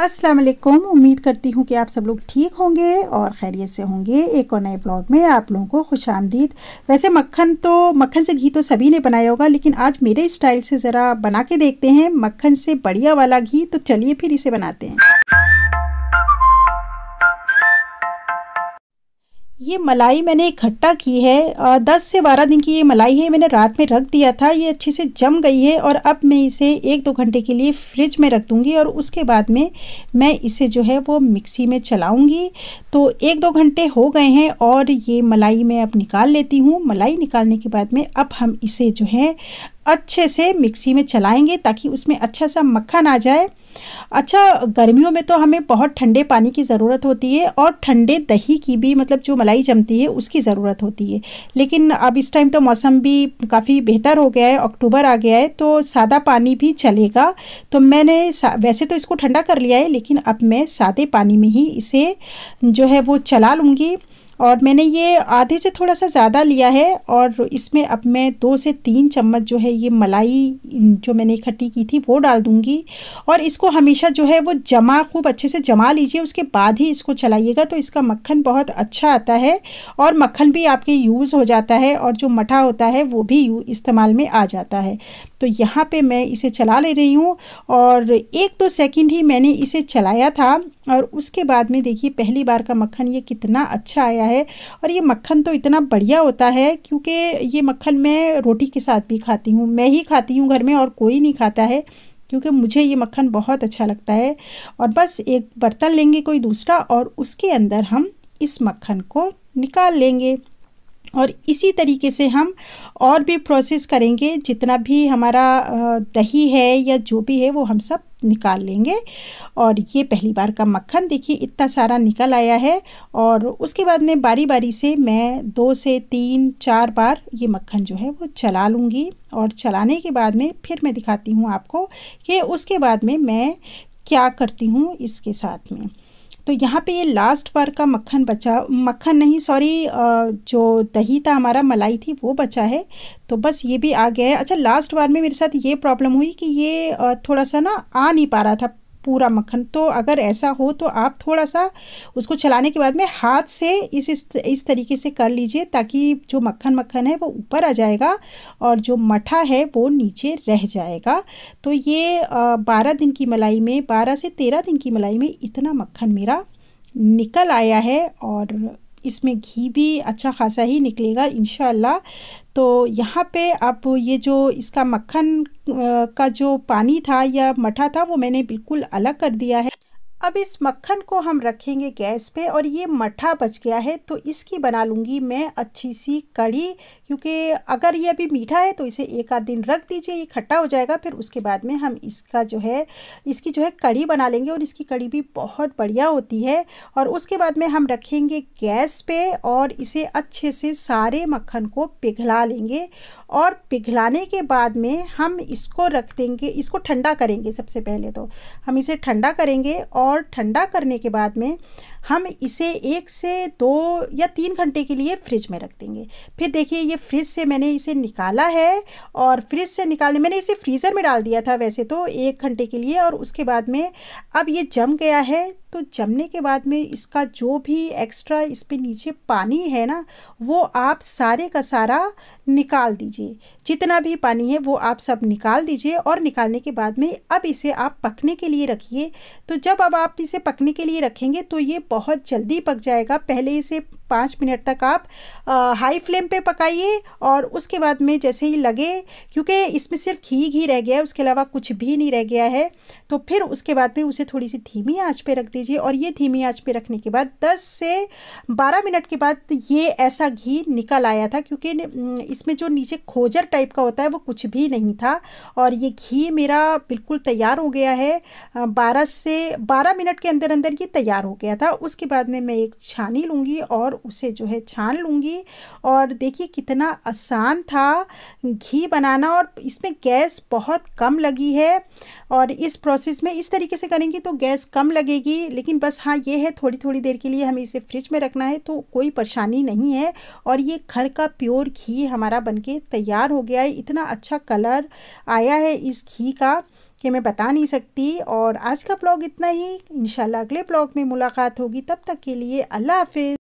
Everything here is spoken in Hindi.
अस्सलाम वालेकुम उम्मीद करती हूँ कि आप सब लोग ठीक होंगे और खैरियत से होंगे एक और नए ब्लॉग में आप लोगों को खुश आमदीद वैसे मक्खन तो मक्खन से घी तो सभी ने बनाया होगा लेकिन आज मेरे स्टाइल से ज़रा बना के देखते हैं मक्खन से बढ़िया वाला घी तो चलिए फिर इसे बनाते हैं ये मलाई मैंने इकट्ठा की है दस से बारह दिन की ये मलाई है मैंने रात में रख दिया था ये अच्छे से जम गई है और अब मैं इसे एक दो घंटे के लिए फ्रिज में रख दूँगी और उसके बाद में मैं इसे जो है वो मिक्सी में चलाऊँगी तो एक दो घंटे हो गए हैं और ये मलाई मैं अब निकाल लेती हूँ मलाई निकालने के बाद में अब हम इसे जो है अच्छे से मिक्सी में चलाएंगे ताकि उसमें अच्छा सा मक्खन आ जाए अच्छा गर्मियों में तो हमें बहुत ठंडे पानी की ज़रूरत होती है और ठंडे दही की भी मतलब जो मलाई जमती है उसकी ज़रूरत होती है लेकिन अब इस टाइम तो मौसम भी काफ़ी बेहतर हो गया है अक्टूबर आ गया है तो सादा पानी भी चलेगा तो मैंने वैसे तो इसको ठंडा कर लिया है लेकिन अब मैं सादे पानी में ही इसे जो है वो चला लूँगी और मैंने ये आधे से थोड़ा सा ज़्यादा लिया है और इसमें अब मैं दो से तीन चम्मच जो है ये मलाई जो मैंने इकट्ठी की थी वो डाल दूँगी और इसको हमेशा जो है वो जमा खूब अच्छे से जमा लीजिए उसके बाद ही इसको चलाइएगा तो इसका मक्खन बहुत अच्छा आता है और मक्खन भी आपके यूज़ हो जाता है और जो मठा होता है वो भी इस्तेमाल में आ जाता है तो यहाँ पे मैं इसे चला ले रही हूँ और एक दो सेकंड ही मैंने इसे चलाया था और उसके बाद में देखिए पहली बार का मक्खन ये कितना अच्छा आया है और ये मक्खन तो इतना बढ़िया होता है क्योंकि ये मक्खन मैं रोटी के साथ भी खाती हूँ मैं ही खाती हूँ घर में और कोई नहीं खाता है क्योंकि मुझे ये मक्खन बहुत अच्छा लगता है और बस एक बर्तन लेंगे कोई दूसरा और उसके अंदर हम इस मक्खन को निकाल लेंगे और इसी तरीके से हम और भी प्रोसेस करेंगे जितना भी हमारा दही है या जो भी है वो हम सब निकाल लेंगे और ये पहली बार का मक्खन देखिए इतना सारा निकल आया है और उसके बाद में बारी बारी से मैं दो से तीन चार बार ये मक्खन जो है वो चला लूँगी और चलाने के बाद में फिर मैं दिखाती हूँ आपको कि उसके बाद में मैं क्या करती हूँ इसके साथ में तो यहाँ पे ये लास्ट बार का मक्खन बचा मक्खन नहीं सॉरी जो दही था हमारा मलाई थी वो बचा है तो बस ये भी आ गया है अच्छा लास्ट बार में मेरे साथ ये प्रॉब्लम हुई कि ये थोड़ा सा ना आ नहीं पा रहा था पूरा मक्खन तो अगर ऐसा हो तो आप थोड़ा सा उसको चलाने के बाद में हाथ से इस इस, इस तरीके से कर लीजिए ताकि जो मक्खन मक्खन है वो ऊपर आ जाएगा और जो मठा है वो नीचे रह जाएगा तो ये बारह दिन की मलाई में बारह से तेरह दिन की मलाई में इतना मक्खन मेरा निकल आया है और इसमें घी भी अच्छा खासा ही निकलेगा इन तो यहाँ पे आप ये जो इसका मक्खन का जो पानी था या मठा था वो मैंने बिल्कुल अलग कर दिया है अब इस मक्खन को हम रखेंगे गैस पे और ये मठा बच गया है तो इसकी बना लूँगी मैं अच्छी सी कढ़ी क्योंकि अगर ये अभी मीठा है तो इसे एक आध दिन रख दीजिए ये खट्टा हो जाएगा फिर उसके बाद में हम इसका जो है इसकी जो है कढ़ी बना लेंगे और इसकी कढ़ी भी बहुत बढ़िया होती है और उसके बाद में हम रखेंगे गैस पर और इसे अच्छे से सारे मक्खन को पिघला लेंगे और पिघलाने के बाद में हम इसको रख देंगे इसको ठंडा करेंगे सबसे पहले तो हम इसे ठंडा करेंगे और और ठंडा करने के बाद में हम इसे एक से दो या तीन घंटे के लिए फ्रिज में रख देंगे फिर देखिए ये फ्रिज से मैंने इसे निकाला है और फ्रिज से निकालने मैंने इसे फ्रीज़र में डाल दिया था वैसे तो एक घंटे के लिए और उसके बाद में अब ये जम गया है तो जमने के बाद में इसका जो भी एक्स्ट्रा इस पर नीचे पानी है ना वो आप सारे का सारा निकाल दीजिए जितना भी पानी है वो आप सब निकाल दीजिए और निकालने के बाद में अब इसे आप पकने के लिए रखिए तो जब अब आप इसे पकने के लिए रखेंगे तो ये बहुत जल्दी पक जाएगा पहले इसे पाँच मिनट तक आप आ, हाई फ्लेम पे पकाइए और उसके बाद में जैसे ही लगे क्योंकि इसमें सिर्फ घी घी रह गया है उसके अलावा कुछ भी नहीं रह गया है तो फिर उसके बाद में उसे थोड़ी सी धीमी आँच पे रख दीजिए और ये धीमी आँच पर रखने के बाद दस से बारह मिनट के बाद ये ऐसा घी निकल आया था क्योंकि इसमें जो नीचे खोजर टाइप का होता है वो कुछ भी नहीं था और ये घी मेरा बिल्कुल तैयार हो गया है बारह से बारह मिनट के अंदर अंदर ये तैयार हो गया था उसके बाद में मैं एक छानी लूँगी और उसे जो है छान लूँगी और देखिए कितना आसान था घी बनाना और इसमें गैस बहुत कम लगी है और इस प्रोसेस में इस तरीके से करेंगे तो गैस कम लगेगी लेकिन बस हाँ ये है थोड़ी थोड़ी देर के लिए हमें इसे फ्रिज में रखना है तो कोई परेशानी नहीं है और ये घर का प्योर घी हमारा बन तैयार हो गया है इतना अच्छा कलर आया है इस घी का कि मैं बता नहीं सकती और आज का ब्लॉग इतना ही इन अगले ब्लॉग में मुलाकात होगी तब तक के लिए अल्लाह हाफिज़